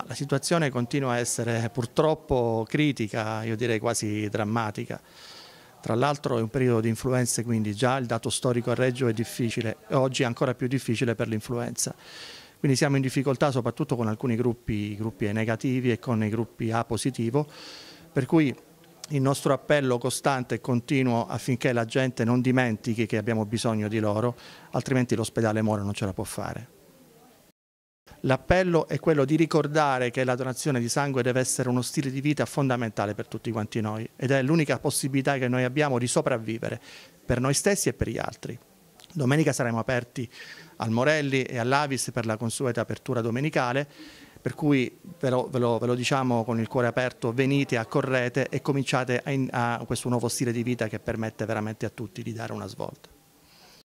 Ma la situazione continua a essere purtroppo critica, io direi quasi drammatica. Tra l'altro è un periodo di influenze, quindi già il dato storico a Reggio è difficile, oggi è ancora più difficile per l'influenza. Quindi siamo in difficoltà soprattutto con alcuni gruppi, gruppi E negativi e con i gruppi A positivo, per cui il nostro appello costante e continuo affinché la gente non dimentichi che abbiamo bisogno di loro, altrimenti l'ospedale Moro non ce la può fare. L'appello è quello di ricordare che la donazione di sangue deve essere uno stile di vita fondamentale per tutti quanti noi ed è l'unica possibilità che noi abbiamo di sopravvivere per noi stessi e per gli altri. Domenica saremo aperti al Morelli e all'Avis per la consueta apertura domenicale, per cui ve lo, ve lo, ve lo diciamo con il cuore aperto, venite, accorrete e cominciate a, in, a questo nuovo stile di vita che permette veramente a tutti di dare una svolta.